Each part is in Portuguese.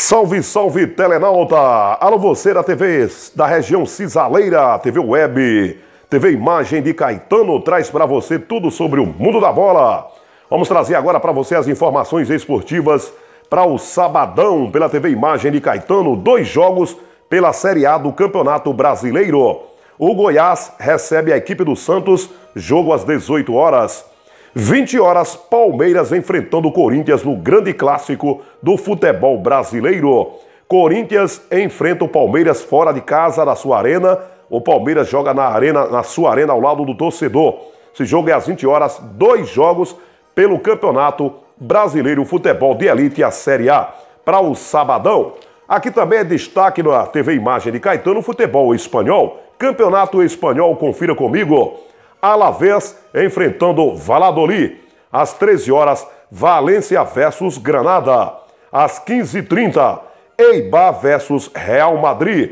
Salve, salve, telenauta! Alô você da TV da região Cisaleira, TV Web, TV Imagem de Caetano traz para você tudo sobre o mundo da bola. Vamos trazer agora para você as informações esportivas para o sabadão pela TV Imagem de Caetano, dois jogos pela Série A do Campeonato Brasileiro. O Goiás recebe a equipe do Santos, jogo às 18 horas. 20 horas, Palmeiras enfrentando o Corinthians no grande clássico do futebol brasileiro. Corinthians enfrenta o Palmeiras fora de casa na sua arena. O Palmeiras joga na arena, na sua arena ao lado do torcedor. Esse jogo é às 20 horas, dois jogos pelo Campeonato Brasileiro Futebol de Elite, a Série A, para o sabadão. Aqui também é destaque na TV Imagem de Caetano, futebol espanhol, Campeonato Espanhol, confira comigo. Alavés enfrentando Valladolid. Às 13 horas, Valência versus Granada. Às 15h30, Eibar versus Real Madrid.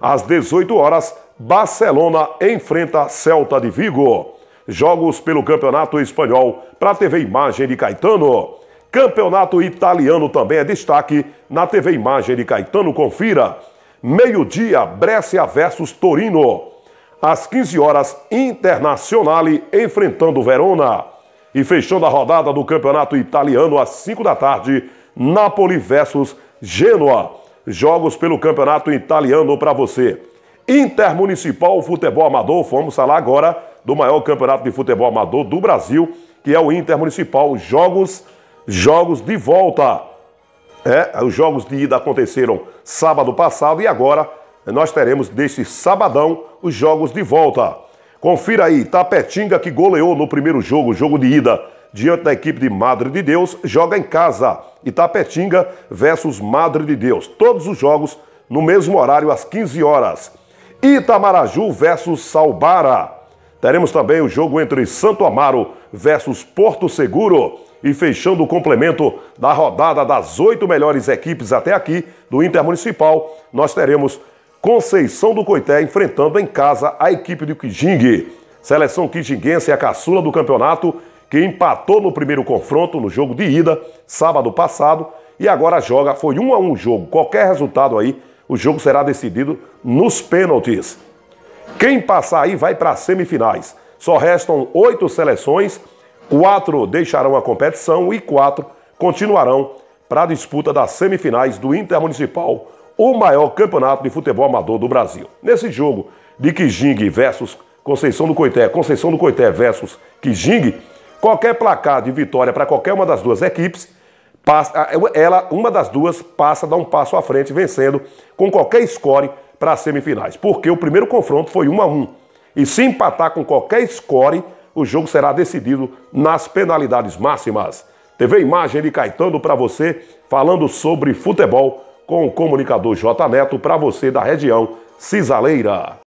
Às 18 horas, Barcelona enfrenta Celta de Vigo. Jogos pelo Campeonato Espanhol para a TV Imagem de Caetano. Campeonato Italiano também é destaque na TV Imagem de Caetano. Confira. Meio-dia, Brescia versus Torino às 15 horas, Internacional enfrentando Verona. E fechando a rodada do Campeonato Italiano às 5 da tarde, Napoli versus Genoa. Jogos pelo Campeonato Italiano para você. Intermunicipal Futebol Amador, vamos falar agora do maior campeonato de futebol amador do Brasil, que é o Intermunicipal. Jogos, jogos de volta. É, os jogos de ida aconteceram sábado passado e agora nós teremos deste sabadão os jogos de volta. Confira aí, Tapetinga que goleou no primeiro jogo, jogo de ida, diante da equipe de Madre de Deus, joga em casa. Itapetinga versus Madre de Deus. Todos os jogos no mesmo horário, às 15 horas. Itamaraju versus Salbara. Teremos também o jogo entre Santo Amaro versus Porto Seguro. E fechando o complemento da rodada das oito melhores equipes até aqui do Intermunicipal, nós teremos Conceição do Coité enfrentando em casa a equipe do Quijingue. Seleção quijinguense é a caçula do campeonato, que empatou no primeiro confronto no jogo de ida, sábado passado, e agora joga, foi um a um jogo. Qualquer resultado aí, o jogo será decidido nos pênaltis. Quem passar aí vai para as semifinais. Só restam oito seleções, quatro deixarão a competição e quatro continuarão para a disputa das semifinais do Intermunicipal o maior campeonato de futebol amador do Brasil. Nesse jogo de Kijing versus Conceição do Coité, Conceição do Coité versus Kijing, qualquer placar de vitória para qualquer uma das duas equipes, passa, é, ela, uma das duas passa a dar um passo à frente, vencendo com qualquer score para as semifinais. Porque o primeiro confronto foi 1 a 1 E se empatar com qualquer score, o jogo será decidido nas penalidades máximas. TV Imagem de Caetano para você, falando sobre futebol com o comunicador J Neto para você da região Cisaleira.